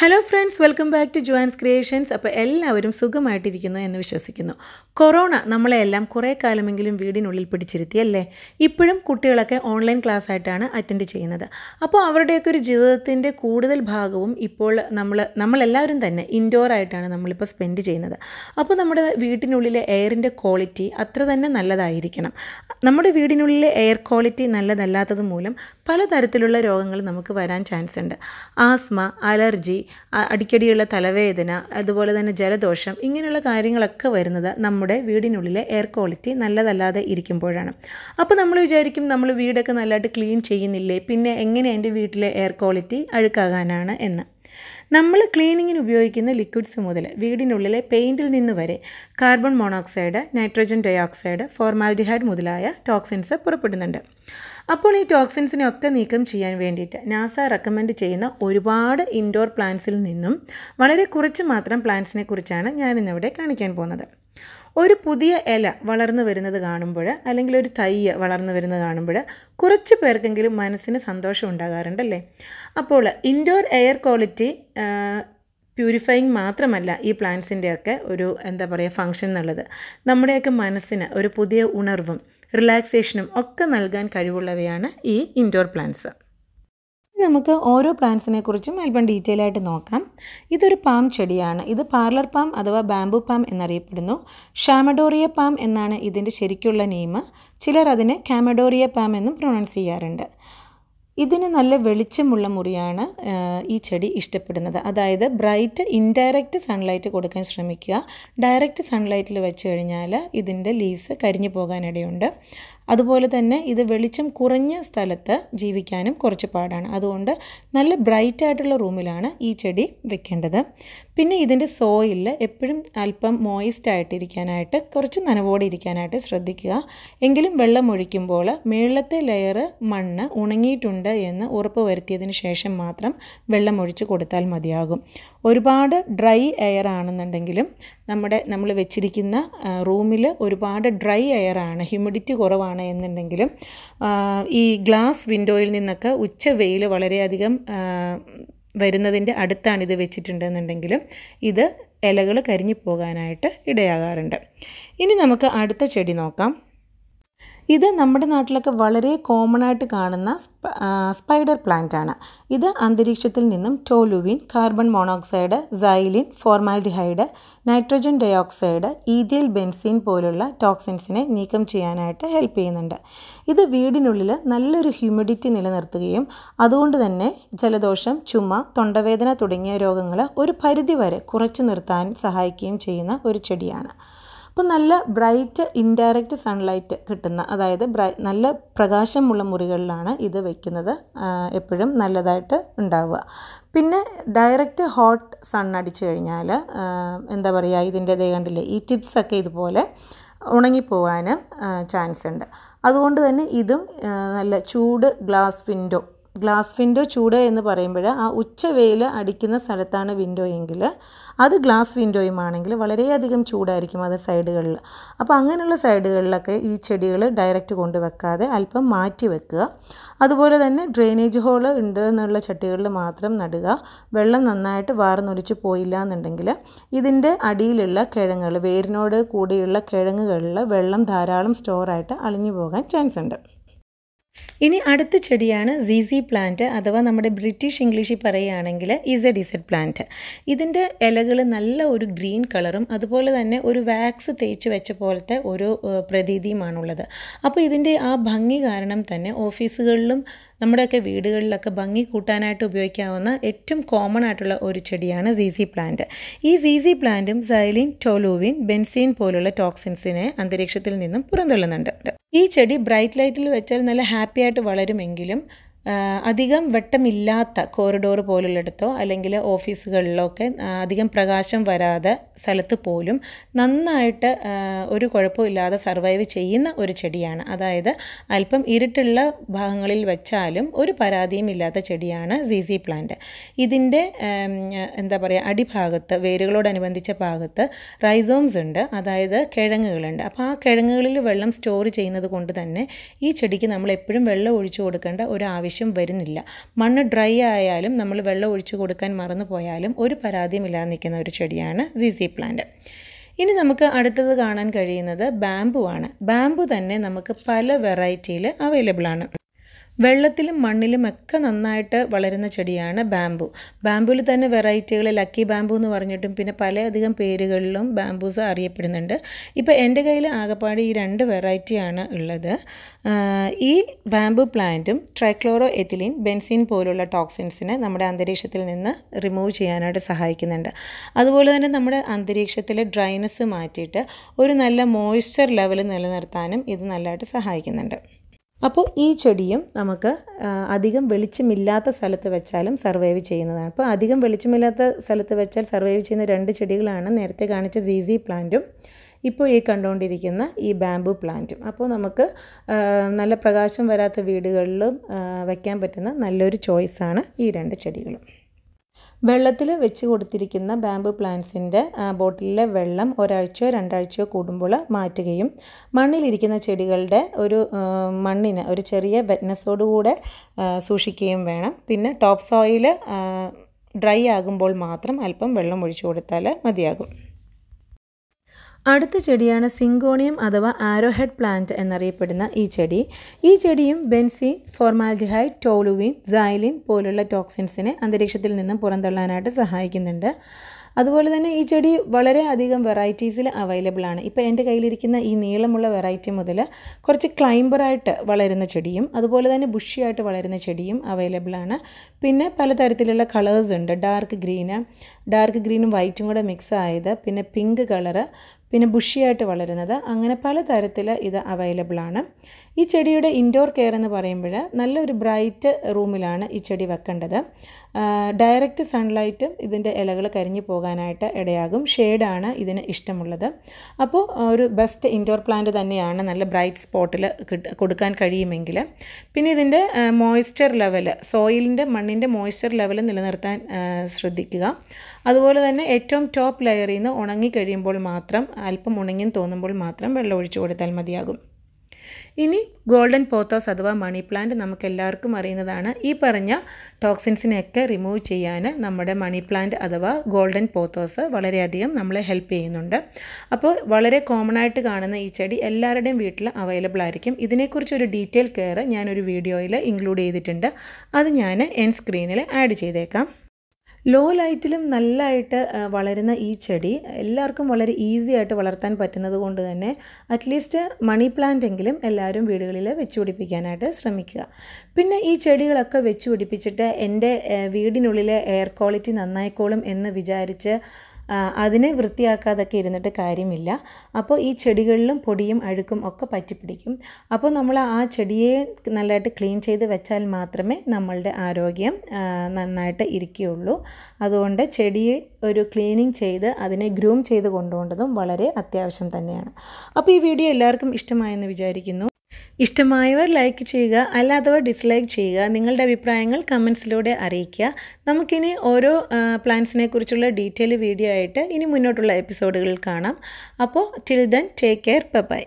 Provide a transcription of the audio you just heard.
hello friends welcome back to Joyan's Creations അപ്പോൾ എല്ലാവരും സുഖമായിട്ടിരിക്കുന്നു എന്ന് വിശ്വസിക്കുന്നു കൊറോണ നമ്മളെല്ലാം കുറേ കാലമെങ്കിലും വീടിനുള്ളിൽ പിടിച്ചിരുത്തി അല്ലേ ഇപ്പോഴും കുട്ടികളൊക്കെ ഓൺലൈൻ ക്ലാസ് ആയിട്ടാണ് അറ്റൻഡ് ചെയ്യുന്നത് അപ്പോൾ അവരുടെയൊക്കെ ഒരു ജീവിതത്തിൻ്റെ കൂടുതൽ ഭാഗവും ഇപ്പോൾ നമ്മൾ നമ്മളെല്ലാവരും തന്നെ ഇൻഡോർ ആയിട്ടാണ് നമ്മളിപ്പോൾ സ്പെൻഡ് ചെയ്യുന്നത് അപ്പോൾ നമ്മുടെ വീട്ടിനുള്ളിലെ എയറിൻ്റെ ക്വാളിറ്റി അത്ര തന്നെ നല്ലതായിരിക്കണം നമ്മുടെ വീടിനുള്ളിലെ എയർ ക്വാളിറ്റി നല്ലതല്ലാത്തത് മൂലം പലതരത്തിലുള്ള രോഗങ്ങൾ നമുക്ക് വരാൻ ചാൻസ് ഉണ്ട് ആസ്മ അലർജി അടിക്കടിയുള്ള തലവേദന അതുപോലെ തന്നെ ജലദോഷം ഇങ്ങനെയുള്ള കാര്യങ്ങളൊക്കെ വരുന്നത് നമ്മുടെ വീടിനുള്ളിലെ എയർ ക്വാളിറ്റി നല്ലതല്ലാതെ ഇരിക്കുമ്പോഴാണ് അപ്പോൾ നമ്മൾ വിചാരിക്കും നമ്മൾ വീടൊക്കെ നല്ലതായിട്ട് ക്ലീൻ ചെയ്യുന്നില്ലേ പിന്നെ എങ്ങനെ എൻ്റെ വീട്ടിലെ എയർ ക്വാളിറ്റി അഴുക്കാകാനാണ് എന്ന് നമ്മൾ ക്ലീനിങ്ങിന് ഉപയോഗിക്കുന്ന ലിക്വിഡ്സ് മുതൽ വീടിനുള്ളിലെ പെയിൻറ്റിൽ നിന്ന് വരെ carbon monoxide nitrogen dioxide formaldehyde മുതലായ ടോക്സിൻസ് പുറപ്പെടുന്നുണ്ട് അപ്പോൾ ഈ ടോക്സിൻസിനെ ഒക്കെ നീക്കം ചെയ്യാൻ വേണ്ടിയിട്ട് നാസ റെക്കമെൻഡ് ചെയ്യുന്ന ഒരുപാട് ഇൻഡോർ പ്ലാന്റ്സിൽ നിന്നും വളരെ കുറച്ച് മാത്രം പ്ലാന്റ്സിനെ കുറിച്ചാണ് ഞാനിന്നിവിടെ കാണിക്കാൻ പോകുന്നത് ഒരു പുതിയ ഇല വളർന്നു വരുന്നത് കാണുമ്പോൾ അല്ലെങ്കിൽ ഒരു തയ്യ് വളർന്നു വരുന്നത് കാണുമ്പോൾ കുറച്ച് പേർക്കെങ്കിലും മനസ്സിന് സന്തോഷം ഉണ്ടാകാറുണ്ടല്ലേ അപ്പോൾ ഇൻഡോർ എയർ ക്വാളിറ്റി പ്യൂരിഫൈങ് മാത്രമല്ല ഈ പ്ലാന്റ്സിൻ്റെയൊക്കെ ഒരു എന്താ പറയുക ഫങ്ഷൻ എന്നുള്ളത് നമ്മുടെയൊക്കെ മനസ്സിന് ഒരു പുതിയ ഉണർവും റിലാക്സേഷനും ഒക്കെ നൽകാൻ കഴിവുള്ളവയാണ് ഈ ഇൻഡോർ പ്ലാന്റ്സ് നമുക്ക് ഓരോ പ്ലാന്റ്സിനെ കുറിച്ചും അല്പം ഡീറ്റെയിൽ ആയിട്ട് നോക്കാം ഇതൊരു പാം ചെടിയാണ് ഇത് പാർലർ പാം അഥവാ ബാംബു പാം എന്നറിയപ്പെടുന്നു ഷാമഡോറിയ പാം എന്നാണ് ഇതിൻ്റെ ശരിക്കുള്ള നെയിം ചിലർ അതിനെ കാമഡോറിയ പാം എന്നും പ്രൊണൗൺസ് ചെയ്യാറുണ്ട് ഇതിന് നല്ല വെളിച്ചമുള്ള മുറിയാണ് ഈ ചെടി ഇഷ്ടപ്പെടുന്നത് അതായത് ബ്രൈറ്റ് ഇൻഡയറക്റ്റ് സൺലൈറ്റ് കൊടുക്കാൻ ശ്രമിക്കുക ഡയറക്റ്റ് സൺലൈറ്റിൽ വെച്ച് കഴിഞ്ഞാൽ ഇതിൻ്റെ ലീവ്സ് കരിഞ്ഞു പോകാനിടയുണ്ട് അതുപോലെ തന്നെ ഇത് വെളിച്ചം കുറഞ്ഞ സ്ഥലത്ത് ജീവിക്കാനും കുറച്ച് പാടാണ് അതുകൊണ്ട് നല്ല ബ്രൈറ്റ് ആയിട്ടുള്ള റൂമിലാണ് ഈ ചെടി വെക്കേണ്ടത് പിന്നെ ഇതിൻ്റെ സോയിൽ എപ്പോഴും അല്പം മോയിസ്റ്റ് ആയിട്ടിരിക്കാനായിട്ട് കുറച്ച് നനവോടെ ഇരിക്കാനായിട്ട് ശ്രദ്ധിക്കുക എങ്കിലും വെള്ളം ഒഴിക്കുമ്പോൾ മേളത്തെ ലെയർ മണ്ണ് ഉണങ്ങിയിട്ടുണ്ട് എന്ന് ഉറപ്പ് വരുത്തിയതിന് ശേഷം മാത്രം വെള്ളം ഒഴിച്ച് കൊടുത്താൽ മതിയാകും ഒരുപാട് ഡ്രൈ എയർ ആണെന്നുണ്ടെങ്കിലും നമ്മുടെ നമ്മൾ വെച്ചിരിക്കുന്ന റൂമിൽ ഒരുപാട് ഡ്രൈ എയർ ആണ് ഹ്യൂമിഡിറ്റി കുറവാണ് എന്നുണ്ടെങ്കിലും ഈ ഗ്ലാസ് വിൻഡോയിൽ നിന്നൊക്കെ ഉച്ച വെയിൽ വളരെയധികം വരുന്നതിൻ്റെ അടുത്താണ് ഇത് വെച്ചിട്ടുണ്ടെന്നുണ്ടെങ്കിലും ഇത് ഇലകൾ കരിഞ്ഞു പോകാനായിട്ട് ഇടയാകാറുണ്ട് ഇനി നമുക്ക് അടുത്ത ചെടി നോക്കാം ഇത് നമ്മുടെ നാട്ടിലൊക്കെ വളരെ കോമൺ ആയിട്ട് കാണുന്ന സ്പൈഡർ പ്ലാന്റ് ആണ് ഇത് അന്തരീക്ഷത്തിൽ നിന്നും toluene carbon monoxide xylene formaldehyde nitrogen dioxide ethyl benzene പോലുള്ള ടോക്സിൻസിനെ നീക്കം ചെയ്യാനായിട്ട് ഹെൽപ്പ് ചെയ്യുന്നുണ്ട് ഇത് വീടിനുള്ളിൽ നല്ലൊരു ഹ്യൂമിഡിറ്റി നിലനിർത്തുകയും അതുകൊണ്ട് തന്നെ ജലദോഷം ചുമ തൊണ്ടവേദന തുടങ്ങിയ രോഗങ്ങൾ ഒരു പരിധിവരെ കുറച്ചു നിർത്താൻ സഹായിക്കുകയും ചെയ്യുന്ന ഒരു ചെടിയാണ് അപ്പോൾ നല്ല ബ്രൈറ്റ് ഇൻഡയറക്റ്റ് സൺലൈറ്റ് കിട്ടുന്ന അതായത് ബ്രൈ നല്ല പ്രകാശമുള്ള മുറികളിലാണ് ഇത് വയ്ക്കുന്നത് എപ്പോഴും നല്ലതായിട്ട് ഉണ്ടാവുക പിന്നെ ഡയറക്റ്റ് ഹോട്ട് സൺ അടിച്ചു കഴിഞ്ഞാൽ എന്താ പറയുക ഇതിൻ്റെ ദേ കണ്ടില്ലേ ഈ ടിപ്സൊക്കെ ഇതുപോലെ ഉണങ്ങിപ്പോവാനും ചാൻസ് ഉണ്ട് അതുകൊണ്ട് തന്നെ ഇതും നല്ല ചൂട് ഗ്ലാസ് വിൻഡോ ഗ്ലാസ് വിൻഡോ ചൂട് എന്ന് പറയുമ്പോൾ ആ ഉച്ചവെയിൽ അടിക്കുന്ന സ്ഥലത്താണ് വിൻഡോ എങ്കിൽ അത് ഗ്ലാസ് വിൻഡോയുമാണെങ്കിൽ വളരെയധികം ചൂടായിരിക്കും അത് സൈഡുകളിൽ അപ്പോൾ അങ്ങനെയുള്ള സൈഡുകളിലൊക്കെ ഈ ചെടികൾ ഡയറക്റ്റ് കൊണ്ട് വെക്കാതെ അല്പം മാറ്റി വെക്കുക അതുപോലെ തന്നെ ഡ്രെയിനേജ് ഹോൾ ഉണ്ട് എന്നുള്ള ചട്ടികളിൽ മാത്രം നടുക വെള്ളം നന്നായിട്ട് വാർന്നൊലിച്ച് പോയില്ല എന്നുണ്ടെങ്കിൽ ഇതിൻ്റെ അടിയിലുള്ള കിഴങ്ങുകൾ വേരിനോട് കൂടിയുള്ള കിഴങ്ങുകളിൽ വെള്ളം ധാരാളം സ്റ്റോറായിട്ട് അളിഞ്ഞു പോകാൻ ചാൻസ് ഉണ്ട് ഇനി അടുത്ത ചെടിയാണ് സീസി പ്ലാന്റ് അഥവാ നമ്മുടെ ബ്രിട്ടീഷ് ഇംഗ്ലീഷിൽ പറയുകയാണെങ്കിൽ ഇസഡ് ഇസഡ് പ്ലാന്റ് ഇതിൻ്റെ ഇലകൾ നല്ല ഒരു ഗ്രീൻ കളറും അതുപോലെ തന്നെ ഒരു വാക്സ് തേച്ച് വെച്ച പോലത്തെ ഒരു പ്രതീതിയുമാണുള്ളത് അപ്പോൾ ഇതിൻ്റെ ആ ഭംഗി കാരണം തന്നെ ഓഫീസുകളിലും നമ്മുടെയൊക്കെ വീടുകളിലൊക്കെ ഭംഗി കൂട്ടാനായിട്ട് ഉപയോഗിക്കാവുന്ന ഏറ്റവും കോമൺ ആയിട്ടുള്ള ഒരു ചെടിയാണ് സീസി പ്ലാന്റ് ഈ സീസി പ്ലാന്റും സൈലിൻ ടോലൂവിൻ ബെൻസീൻ പോലുള്ള ടോക്സിൻസിനെ അന്തരീക്ഷത്തിൽ നിന്നും പുറന്തള്ളുന്നുണ്ട് ഈ ചെടി ബ്രൈറ്റ് ലൈറ്റിൽ വെച്ചാൽ നല്ല ഹാപ്പി ആയിട്ട് വളരുമെങ്കിലും അധികം വെട്ടമില്ലാത്ത കോറിഡോർ പോലുള്ളിടത്തോ അല്ലെങ്കിൽ ഓഫീസുകളിലോ ഒക്കെ അധികം പ്രകാശം വരാതെ സ്ഥലത്ത് പോലും നന്നായിട്ട് ഒരു കുഴപ്പമില്ലാതെ സർവൈവ് ചെയ്യുന്ന ഒരു ചെടിയാണ് അതായത് അല്പം ഇരുട്ടുള്ള ഭാഗങ്ങളിൽ വെച്ചാലും ഒരു പരാതിയും ഇല്ലാത്ത ചെടിയാണ് സി പ്ലാന്റ് ഇതിൻ്റെ എന്താ പറയുക അടിഭാഗത്ത് വേരുകളോടനുബന്ധിച്ച ഭാഗത്ത് റൈസോംസ് ഉണ്ട് അതായത് കിഴങ്ങുകളുണ്ട് അപ്പോൾ ആ കിഴങ്ങുകളിൽ വെള്ളം സ്റ്റോർ ചെയ്യുന്നത് കൊണ്ട് തന്നെ ഈ ചെടിക്ക് നമ്മൾ എപ്പോഴും വെള്ളം ഒഴിച്ചു കൊടുക്കേണ്ട ഒരു ആവശ്യം ആവശ്യം വരുന്നില്ല മണ്ണ് ഡ്രൈ ആയാലും നമ്മൾ വെള്ളം ഒഴിച്ചു കൊടുക്കാൻ മറന്നു പോയാലും ഒരു പരാതിയും ഇല്ലാതെ നിൽക്കുന്ന ഒരു ചെടിയാണ് സി പ്ലാന്റ് ഇനി നമുക്ക് അടുത്തത് കാണാൻ കഴിയുന്നത് ബാമ്പു ആണ് ബാമ്പു തന്നെ നമുക്ക് പല വെറൈറ്റിയിൽ അവൈലബിൾ ആണ് വെള്ളത്തിലും മണ്ണിലും ഒക്കെ നന്നായിട്ട് വളരുന്ന ചെടിയാണ് ബാമ്പു ബാംബുവിൽ തന്നെ വെറൈറ്റികൾ ലക്കി ബാമ്പു എന്ന് പറഞ്ഞിട്ടും പിന്നെ പലയധികം പേരുകളിലും ബാമ്പൂസ് അറിയപ്പെടുന്നുണ്ട് ഇപ്പോൾ എൻ്റെ കയ്യിൽ ആകപ്പാട് ഈ രണ്ട് വെറൈറ്റിയാണ് ഉള്ളത് ഈ ബാമ്പു പ്ലാന്റും ട്രൈക്ലോറോ എത്തിലിൻ ബെൻസിൻ പോലുള്ള ടോക്സിൻസിനെ നമ്മുടെ അന്തരീക്ഷത്തിൽ നിന്ന് റിമൂവ് ചെയ്യാനായിട്ട് സഹായിക്കുന്നുണ്ട് അതുപോലെ തന്നെ നമ്മുടെ അന്തരീക്ഷത്തിലെ ഡ്രൈനസ് മാറ്റിയിട്ട് ഒരു നല്ല മോയ്സ്ചർ ലെവൽ നിലനിർത്താനും ഇത് നല്ലതായിട്ട് സഹായിക്കുന്നുണ്ട് അപ്പോൾ ഈ ചെടിയും നമുക്ക് അധികം വെളിച്ചമില്ലാത്ത സ്ഥലത്ത് വെച്ചാലും സർവൈവ് ചെയ്യുന്നതാണ് അപ്പോൾ അധികം വെളിച്ചമില്ലാത്ത സ്ഥലത്ത് വെച്ചാൽ സർവൈവ് ചെയ്യുന്ന രണ്ട് ചെടികളാണ് നേരത്തെ കാണിച്ച സീസി പ്ലാന്റും ഇപ്പോൾ ഈ കണ്ടുകൊണ്ടിരിക്കുന്ന ഈ ബാംബു പ്ലാന്റും അപ്പോൾ നമുക്ക് നല്ല പ്രകാശം വരാത്ത വീടുകളിലും വയ്ക്കാൻ പറ്റുന്ന നല്ലൊരു ചോയ്സാണ് ഈ രണ്ട് ചെടികളും വെള്ളത്തിൽ വെച്ച് കൊടുത്തിരിക്കുന്ന ബാമ്പു പ്ലാന്റ്സിൻ്റെ ബോട്ടിലെ വെള്ളം ഒരാഴ്ചയോ രണ്ടാഴ്ചയോ കൂടുമ്പോൾ മാറ്റുകയും മണ്ണിലിരിക്കുന്ന ചെടികളുടെ ഒരു മണ്ണിന് ഒരു ചെറിയ വെറ്റ്നസ്സോടുകൂടെ സൂക്ഷിക്കുകയും വേണം പിന്നെ ടോപ്പ് സോയിൽ ഡ്രൈ ആകുമ്പോൾ മാത്രം അല്പം വെള്ളം ഒഴിച്ചു കൊടുത്താൽ മതിയാകും അടുത്ത ചെടിയാണ് സിങ്കോണിയം അഥവാ ആരോഹെഡ് പ്ലാന്റ് എന്നറിയപ്പെടുന്ന ഈ ചെടി ഈ ചെടിയും ബെൻസിൻ ഫോർമാൽഡിഹൈഡ് ടോളുവിൻ സൈലിൻ പോലുള്ള ടോക്സിൻസിനെ അന്തരീക്ഷത്തിൽ നിന്നും പുറന്തള്ളാനായിട്ട് സഹായിക്കുന്നുണ്ട് അതുപോലെ തന്നെ ഈ ചെടി വളരെ അധികം വെറൈറ്റീസിൽ അവൈലബിൾ ആണ് ഇപ്പോൾ എൻ്റെ കയ്യിലിരിക്കുന്ന ഈ നീളമുള്ള വെറൈറ്റി മുതൽ കുറച്ച് ക്ലൈംബറായിട്ട് വളരുന്ന ചെടിയും അതുപോലെ തന്നെ ബുഷിയായിട്ട് വളരുന്ന ചെടിയും അവൈലബിൾ ആണ് പിന്നെ പലതരത്തിലുള്ള കളേഴ്സ് ഉണ്ട് ഡാർക്ക് ഗ്രീന് ഡാർക്ക് ഗ്രീനും വൈറ്റും കൂടെ മിക്സ് ആയത് പിന്നെ പിങ്ക് കളറ് പിന്നെ ബുഷിയായിട്ട് വളരുന്നത് അങ്ങനെ പല തരത്തിൽ ഇത് അവൈലബിൾ ആണ് ഈ ചെടിയുടെ ഇൻഡോർ കെയർ എന്ന് പറയുമ്പോൾ നല്ലൊരു ബ്രൈറ്റ് റൂമിലാണ് ഈ ചെടി വെക്കേണ്ടത് ഡയറക്റ്റ് സൺലൈറ്റും ഇതിൻ്റെ ഇലകൾ കരിഞ്ഞു പോകാനായിട്ട് ഇടയാകും ഷെയ്ഡാണ് ഇതിന് ഇഷ്ടമുള്ളത് അപ്പോൾ ഒരു ബെസ്റ്റ് ഇൻഡോർ പ്ലാന്റ് തന്നെയാണ് നല്ല ബ്രൈറ്റ് സ്പോട്ടിൽ കൊടുക്കാൻ കഴിയുമെങ്കിൽ പിന്നെ ഇതിൻ്റെ മോയ്സ്ചർ ലെവൽ സോയിലിൻ്റെ മണ്ണിൻ്റെ മോയ്സ്ചർ ലെവൽ നിലനിർത്താൻ ശ്രദ്ധിക്കുക അതുപോലെ തന്നെ ഏറ്റവും ടോപ്പ് ലെയറിൽ നിന്ന് ഉണങ്ങി കഴിയുമ്പോൾ മാത്രം അല്പം ഉണങ്ങി തോന്നുമ്പോൾ മാത്രം വെള്ളം ഒഴിച്ചു കൊടുത്താൽ മതിയാകും ഇനി ഗോൾഡൻ പോത്തോസ് അഥവാ മണി പ്ലാന്റ് നമുക്ക് എല്ലാവർക്കും അറിയുന്നതാണ് ഈ പറഞ്ഞ ടോക്സിൻസിനെയൊക്കെ റിമൂവ് ചെയ്യാൻ നമ്മുടെ മണി പ്ലാന്റ് അഥവാ ഗോൾഡൻ പോത്തോസ് വളരെയധികം നമ്മളെ ഹെൽപ്പ് ചെയ്യുന്നുണ്ട് അപ്പോൾ വളരെ കോമൺ ആയിട്ട് കാണുന്ന ഈ ചെടി എല്ലാവരുടെയും വീട്ടിൽ അവൈലബിൾ ആയിരിക്കും ഇതിനെക്കുറിച്ചൊരു ഡീറ്റെയിൽ കെയർ ഞാനൊരു വീഡിയോയിൽ ഇൻക്ലൂഡ് ചെയ്തിട്ടുണ്ട് അത് ഞാൻ എൻ സ്ക്രീനിൽ ആഡ് ചെയ്തേക്കാം ലോ ലൈറ്റിലും നല്ലതായിട്ട് വളരുന്ന ഈ ചെടി എല്ലാവർക്കും വളരെ ഈസി ആയിട്ട് വളർത്താൻ പറ്റുന്നത് കൊണ്ട് തന്നെ അറ്റ്ലീസ്റ്റ് മണി പ്ലാന്റ് എങ്കിലും എല്ലാവരും വീടുകളിൽ വെച്ച് പിടിപ്പിക്കാനായിട്ട് ശ്രമിക്കുക പിന്നെ ഈ ചെടികളൊക്കെ വെച്ച് പിടിപ്പിച്ചിട്ട് എൻ്റെ വീടിനുള്ളിലെ എയർ ക്വാളിറ്റി നന്നായിക്കോളും എന്ന് വിചാരിച്ച് അതിനെ വൃത്തിയാക്കാതൊക്കെ ഇരുന്നിട്ട് കാര്യമില്ല അപ്പോൾ ഈ ചെടികളിലും പൊടിയും അഴുക്കും ഒക്കെ പറ്റിപ്പിടിക്കും അപ്പോൾ നമ്മൾ ആ ചെടിയെ നല്ലതായിട്ട് ക്ലീൻ ചെയ്ത് വെച്ചാൽ മാത്രമേ നമ്മളുടെ ആരോഗ്യം നന്നായിട്ട് ഇരിക്കുകയുള്ളൂ അതുകൊണ്ട് ചെടിയെ ഒരു ക്ലീനിങ് ചെയ്ത് അതിനെ ഗ്രൂം ചെയ്ത് കൊണ്ടുപോകേണ്ടതും വളരെ അത്യാവശ്യം തന്നെയാണ് അപ്പോൾ ഈ വീഡിയോ എല്ലാവർക്കും ഇഷ്ടമായെന്ന് വിചാരിക്കുന്നു ഇഷ്ടമായവർ ലൈക്ക് ചെയ്യുക അല്ലാത്തവർ ഡിസ്ലൈക്ക് ചെയ്യുക നിങ്ങളുടെ അഭിപ്രായങ്ങൾ കമൻസിലൂടെ അറിയിക്കുക നമുക്കിനി ഓരോ പ്ലാൻസിനെ കുറിച്ചുള്ള ഡീറ്റെയിൽ വീഡിയോ ആയിട്ട് ഇനി മുന്നോട്ടുള്ള എപ്പിസോഡുകളിൽ കാണാം അപ്പോൾ till then take care by